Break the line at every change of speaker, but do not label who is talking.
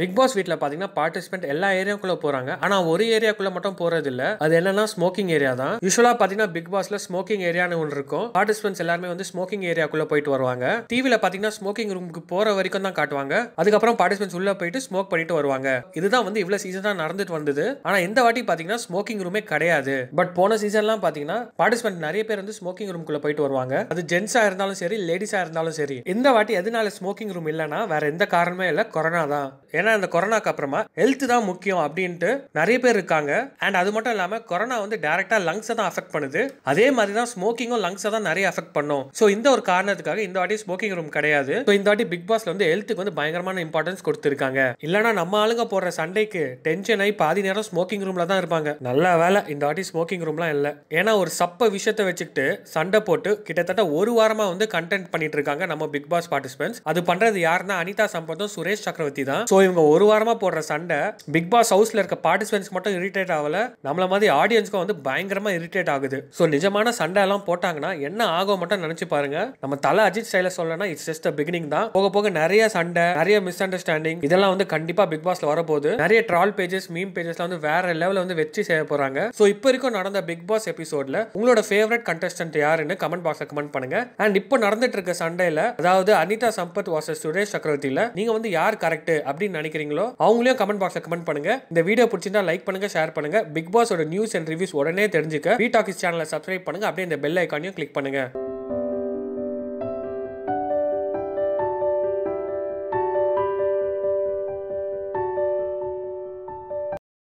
big pass வீட்டில் பார்த்தீங்கன்னா participant எல்லா ஏரியாக்குள்ளே போகிறாங்க ஆனால் ஒரு ஏரியாக்குள்ளே மட்டும் போகிறது இல்லை அது என்னன்னா ஸ்மோக்கிங் ஏரியா தான் யூஸ்வலாக பார்த்தீங்கன்னா பிக் பாஸில் ஸ்மோக்கிங் ஏரியான்னு ஒன்று இருக்கும் பார்ட்டிசிபென்ட்ஸ் எல்லாருமே வந்து ஸ்மோக்கிங் ஏரியாக்குள்ளே போயிட்டு வருவாங்க டிவியில் பார்த்தீங்கன்னா ஸ்மோக்கிங் ரூமுக்கு போகிற வரைக்கும் தான் காட்டுவாங்க அதுக்கப்புறம் பார்ட்டிசிபென்ட்ஸ் உள்ளே போயிட்டு ஸ்மோக் பண்ணிட்டு வருவாங்க இதுதான் வந்து இவ்வளோ சீசனாக நடந்துட்டு வந்தது ஆனால் இந்த வாட்டி பார்த்தீங்கன்னா ஸ்மோக்கிங் ரூமே கிடையாது பட் போன சீசன்லாம் பார்த்தீங்கன்னா பார்ட்டிசிபென்ட் நிறைய பேர் வந்து ஸ்மோக்கிங் ரூம்குள்ளே போயிட்டு வருவாங்க அது ஜென்ஸாக இருந்தாலும் சரி லேடிஸாக இருந்தாலும் சரி இந்த வாட்டி எதனால ஸ்மோக்கிங் ரூம் இல்லைன்னா வேற எந்த காரணமே இல்லை கொரோனா தான் ஏன்னா ஏன்னா இந்த கொரோனாக்கு அப்புறமா ஹெல்த் தான் முக்கியம் அப்படின்ட்டு நிறைய பேர் இருக்காங்க அண்ட் அது மட்டும் இல்லாமல் கொரோனா வந்து டேரெக்டாக லங்ஸை தான் அஃபெக்ட் பண்ணுது அதே மாதிரி தான் ஸ்மோக்கிங்கும் லங்ஸை தான் நிறைய அஃபெக்ட் பண்ணும் ஸோ இந்த ஒரு காரணத்துக்காக இந்த வாட்டி ஸ்மோக்கிங் ரூம் கிடையாது ஸோ இந்த வாட்டி பிக் பாஸ்ல வந்து ஹெல்த்துக்கு வந்து பயங்கரமான இம்பார்ட்டன்ஸ் கொடுத்துருக்காங்க இல்லைனா நம்ம ஆளுங்க போடுற சண்டைக்கு டென்ஷன் ஆகி பாதி நேரம் ஸ்மோக்கிங் ரூம்ல தான் இருப்பாங்க நல்ல வேலை இந்த வாட்டி ஸ்மோக்கிங் ரூம்லாம் இல்லை ஏன்னா ஒரு சப்ப விஷயத்தை வச்சுக்கிட்டு சண்டை போட்டு கிட்டத்தட்ட ஒரு வாரமா வந்து கண்டென்ட் பண்ணிட்டு இருக்காங்க நம்ம பிக் பாஸ் பார்ட்டிசிபென்ட்ஸ் அது பண்றது யாருன்னா அனிதா சம்பந்தம் சுரேஷ் சக்கரவர்த்தி தான் ஸோ இவங்க இவங்க ஒரு வாரமாக போடுற சண்டை பிக் பாஸ் ஹவுஸில் இருக்க பார்ட்டிசிபென்ட்ஸ் மட்டும் இரிட்டேட் ஆகலை நம்மள மாதிரி ஆடியன்ஸ்க்கும் வந்து பயங்கரமாக இரிட்டேட் ஆகுது ஸோ நிஜமான சண்டை எல்லாம் போட்டாங்கன்னா என்ன ஆகும் மட்டும் நினச்சி பாருங்க நம்ம தலை அஜித் ஸ்டைல சொல்லனா இட்ஸ் ஜஸ்ட் பிகினிங் தான் போக போக நிறைய சண்டை நிறைய மிஸ் அண்டர்ஸ்டாண்டிங் இதெல்லாம் வந்து கண்டிப்பாக பிக் பாஸ்ல வரப்போகுது நிறைய ட்ரால் பேஜஸ் மீம் பேஜஸ்லாம் வந்து வேற லெவலில் வந்து வெச்சு செய்ய போகிறாங்க ஸோ இப்போ வரைக்கும் நடந்த பிக் பாஸ் எபிசோட்ல உங்களோட ஃபேவரட் கண்டஸ்டன்ட் யாருன்னு கமெண்ட் பாக்ஸ்ல கமெண்ட் பண்ணுங்க அண்ட் இப்போ நடந்துட்டு இருக்க சண்டையில் அதாவது அனிதா சம்பத் வாசஸ் சுரேஷ் சக்கரவர்த்தியில் நீங்கள் வந்து யார் கரெக்ட் அப்படின்னு நினைக்கிறீங்க நினைக்கிறீங்களோ அவங்களையும் கமெண்ட் பாக்ஸ்ல கமெண்ட் பண்ணுங்க இந்த வீடியோ பிடிச்சிருந்தா லைக் பண்ணுங்க ஷேர் பண்ணுங்க பிக் பாஸோட நியூஸ் அண்ட் ரிவ்யூஸ் உடனே தெரிஞ்சுக்க வி டாக்கிஸ் சேனலை சப்ஸ்கிரைப் பண்ணுங்க அப்படியே இந்த பெல் ஐக்கானையும் கிளிக் பண்ணுங்க